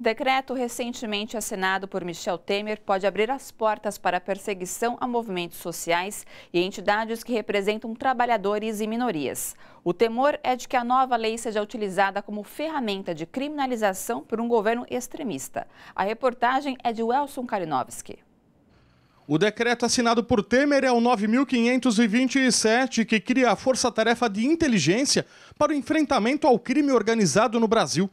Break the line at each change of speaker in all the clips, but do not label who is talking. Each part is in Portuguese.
Decreto recentemente assinado por Michel Temer pode abrir as portas para a perseguição a movimentos sociais e entidades que representam trabalhadores e minorias. O temor é de que a nova lei seja utilizada como ferramenta de criminalização por um governo extremista. A reportagem é de Welson Kalinowski.
O decreto assinado por Temer é o 9.527, que cria a Força-Tarefa de Inteligência para o enfrentamento ao crime organizado no Brasil.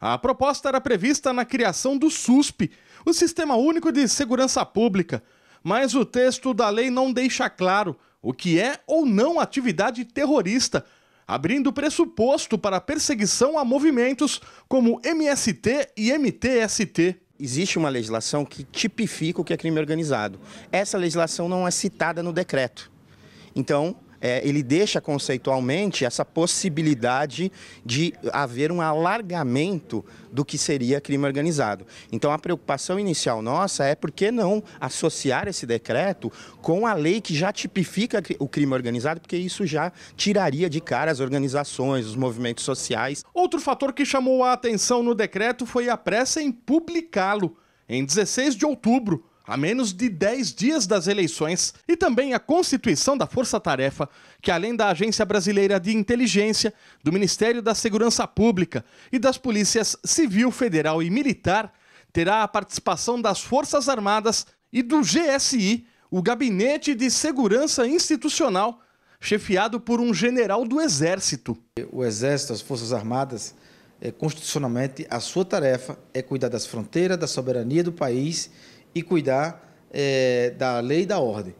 A proposta era prevista na criação do SUSP, o Sistema Único de Segurança Pública, mas o texto da lei não deixa claro o que é ou não atividade terrorista, abrindo pressuposto para perseguição a movimentos como MST e MTST existe uma legislação que tipifica
o que é crime organizado. Essa legislação não é citada no decreto. Então, é, ele deixa conceitualmente essa possibilidade de haver um alargamento do que seria crime organizado. Então, a preocupação inicial nossa é por que não associar esse decreto com a lei que já tipifica o crime organizado, porque isso já tiraria de cara as organizações, os movimentos sociais. Outro fator que
chamou a atenção no decreto foi a pressa em publicá-lo em 16 de outubro a menos de 10 dias das eleições, e também a constituição da Força Tarefa, que além da Agência Brasileira de Inteligência, do Ministério da Segurança Pública e das Polícias Civil, Federal e Militar, terá a participação das Forças Armadas e do GSI, o Gabinete de Segurança Institucional, chefiado por um general do Exército. O Exército, as Forças Armadas, é
constitucionalmente, a sua tarefa é cuidar das fronteiras, da soberania do país e cuidar é, da lei e da ordem.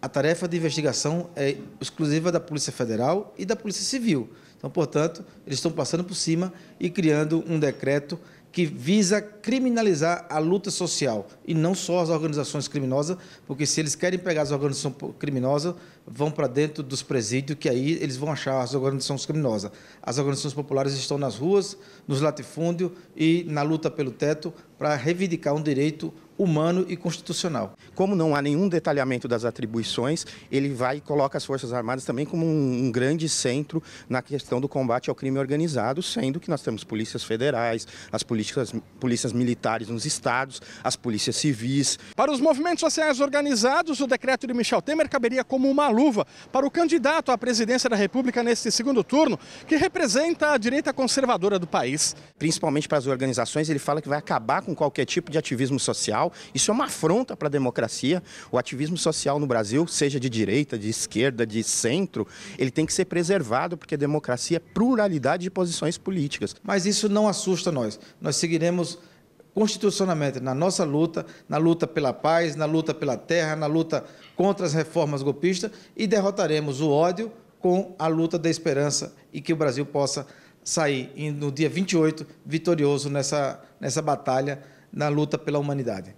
A tarefa de investigação é exclusiva da Polícia Federal e da Polícia Civil. Então, portanto, eles estão passando por cima e criando um decreto que visa criminalizar a luta social e não só as organizações criminosas, porque se eles querem pegar as organizações criminosas, vão para dentro dos presídios, que aí eles vão achar as organizações criminosas. As organizações populares estão nas ruas, nos latifúndios e na luta pelo teto para reivindicar um direito humano e
constitucional. Como não há nenhum detalhamento das atribuições, ele vai e coloca as Forças Armadas também como um, um grande centro na questão do combate ao crime organizado, sendo que nós temos polícias federais, as polícias, polícias militares nos estados, as polícias civis.
Para os movimentos sociais organizados, o decreto de Michel Temer caberia como uma luva para o candidato à presidência da República neste segundo turno, que representa a direita conservadora do
país. Principalmente para as organizações, ele fala que vai acabar com qualquer tipo de ativismo social, isso é uma afronta para a democracia. O ativismo social no Brasil, seja de direita, de esquerda, de centro, ele tem que ser preservado, porque a democracia é pluralidade de posições políticas. Mas
isso não assusta nós. Nós seguiremos constitucionalmente na nossa luta, na luta pela paz, na luta pela terra, na luta contra as reformas golpistas e derrotaremos o ódio com a luta da esperança e que o Brasil possa sair no dia 28 vitorioso nessa, nessa batalha na luta pela humanidade.